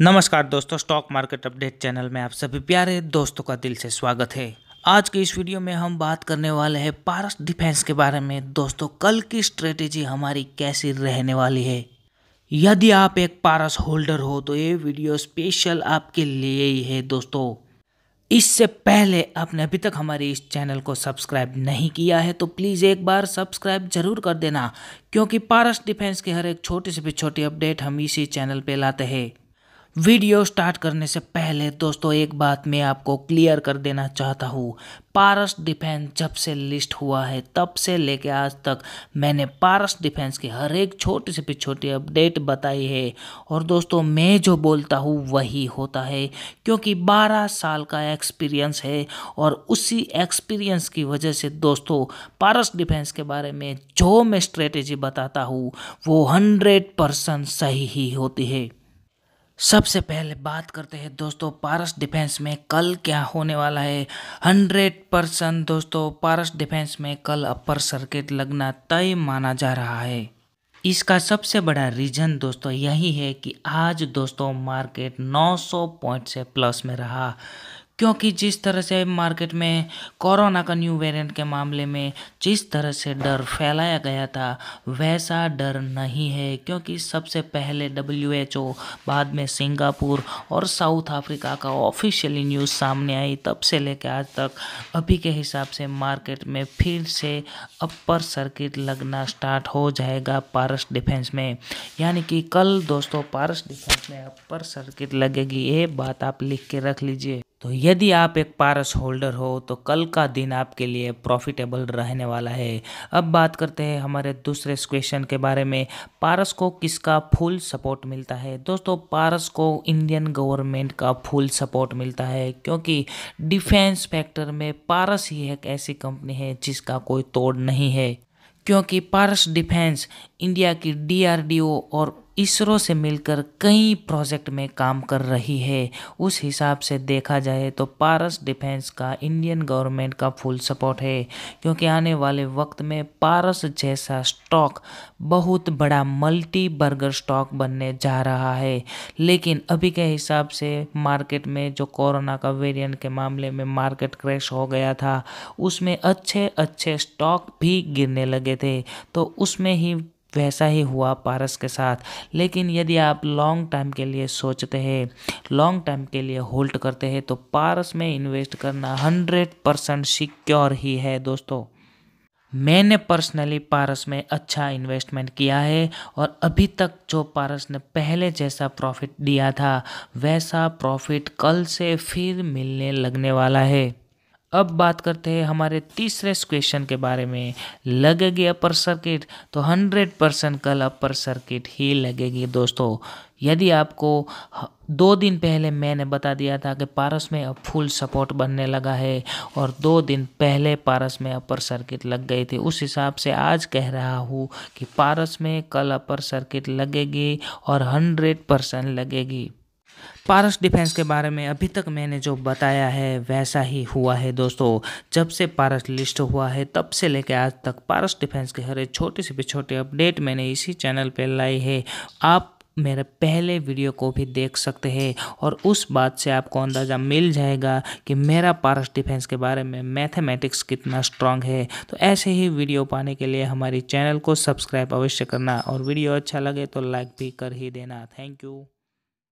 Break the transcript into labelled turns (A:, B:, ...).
A: नमस्कार दोस्तों stock market update channel में आप सभी प्यारे दोस्तों का दिल से स्वागत है आज के इस वीडियो में हम बात करने वाले हैं पारस डिफेंस के बारे में दोस्तों कल की स्ट्रेटेजी हमारी कैसी रहने वाली है यदि आप एक पारस होल्डर हो तो ये वीडियो स्पेशल आपके लिए ही है दोस्तों इससे पहले आपने अभी तक हमारे इस चैनल को सब्सक्राइब नहीं किया है तो प्लीज़ एक बार सब्सक्राइब जरूर कर देना क्योंकि पारस डिफेंस के हर एक छोटे से भी छोटी अपडेट हम इसी चैनल पर लाते हैं वीडियो स्टार्ट करने से पहले दोस्तों एक बात मैं आपको क्लियर कर देना चाहता हूँ पारस डिफेंस जब से लिस्ट हुआ है तब से लेके आज तक मैंने पारस डिफेंस की हर एक छोटी से भी छोटी अपडेट बताई है और दोस्तों मैं जो बोलता हूँ वही होता है क्योंकि 12 साल का एक्सपीरियंस है और उसी एक्सपीरियंस की वजह से दोस्तों पारस डिफेंस के बारे में जो मैं स्ट्रेटेजी बताता हूँ वो हंड्रेड परसेंट सही ही होती है सबसे पहले बात करते हैं दोस्तों पारस डिफेंस में कल क्या होने वाला है हंड्रेड परसेंट दोस्तों पारस डिफेंस में कल अपर सर्किट लगना तय माना जा रहा है इसका सबसे बड़ा रीजन दोस्तों यही है कि आज दोस्तों मार्केट 900 पॉइंट से प्लस में रहा क्योंकि जिस तरह से मार्केट में कोरोना का न्यू वेरिएंट के मामले में जिस तरह से डर फैलाया गया था वैसा डर नहीं है क्योंकि सबसे पहले डब्ल्यू एच ओ बाद में सिंगापुर और साउथ अफ्रीका का ऑफिशियली न्यूज़ सामने आई तब से लेकर आज तक अभी के हिसाब से मार्केट में फिर से अपर सर्किट लगना स्टार्ट हो जाएगा पारस डिफेंस में यानी कि कल दोस्तों पारस डिफेंस में अपर सर्किट लगेगी ये बात आप लिख के रख लीजिए तो यदि आप एक पारस होल्डर हो तो कल का दिन आपके लिए प्रॉफिटेबल रहने वाला है अब बात करते हैं हमारे दूसरे क्वेश्चन के बारे में पारस को किसका फुल सपोर्ट मिलता है दोस्तों पारस को इंडियन गवर्नमेंट का फुल सपोर्ट मिलता है क्योंकि डिफेंस फैक्टर में पारस ही एक ऐसी कंपनी है जिसका कोई तोड़ नहीं है क्योंकि पारस डिफेंस इंडिया की डीआरडीओ और इसरो से मिलकर कई प्रोजेक्ट में काम कर रही है उस हिसाब से देखा जाए तो पारस डिफेंस का इंडियन गवर्नमेंट का फुल सपोर्ट है क्योंकि आने वाले वक्त में पारस जैसा स्टॉक बहुत बड़ा मल्टी बर्गर स्टॉक बनने जा रहा है लेकिन अभी के हिसाब से मार्केट में जो कोरोना का वेरिएंट के मामले में मार्केट क्रैश हो गया था उसमें अच्छे अच्छे स्टॉक भी गिरने लगे थे तो उसमें ही वैसा ही हुआ पारस के साथ लेकिन यदि आप लॉन्ग टाइम के लिए सोचते हैं लॉन्ग टाइम के लिए होल्ड करते हैं तो पारस में इन्वेस्ट करना हंड्रेड परसेंट सिक्योर ही है दोस्तों मैंने पर्सनली पारस में अच्छा इन्वेस्टमेंट किया है और अभी तक जो पारस ने पहले जैसा प्रॉफिट दिया था वैसा प्रॉफिट कल से फिर मिलने लगने वाला है अब बात करते हैं हमारे तीसरे क्वेश्चन के बारे में लगेगी अपर सर्किट तो हंड्रेड परसेंट कल अपर सर्किट ही लगेगी दोस्तों यदि आपको दो दिन पहले मैंने बता दिया था कि पारस में अब फुल सपोर्ट बनने लगा है और दो दिन पहले पारस में अपर सर्किट लग गई थी उस हिसाब से आज कह रहा हूँ कि पारस में कल अपर सर्किट लगेगी और हंड्रेड परसेंट लगेगी पारस डिफेंस के बारे में अभी तक मैंने जो बताया है वैसा ही हुआ है दोस्तों जब से पारस लिस्ट हुआ है तब से लेकर आज तक पारस डिफेंस के हर एक छोटे से भी छोटे अपडेट मैंने इसी चैनल पर लाई है आप मेरे पहले वीडियो को भी देख सकते हैं और उस बात से आपको अंदाज़ा मिल जाएगा कि मेरा पारस डिफेंस के बारे में मैथमेटिक्स कितना स्ट्रांग है तो ऐसे ही वीडियो पाने के लिए हमारी चैनल को सब्सक्राइब अवश्य करना और वीडियो अच्छा लगे तो लाइक भी कर ही देना थैंक यू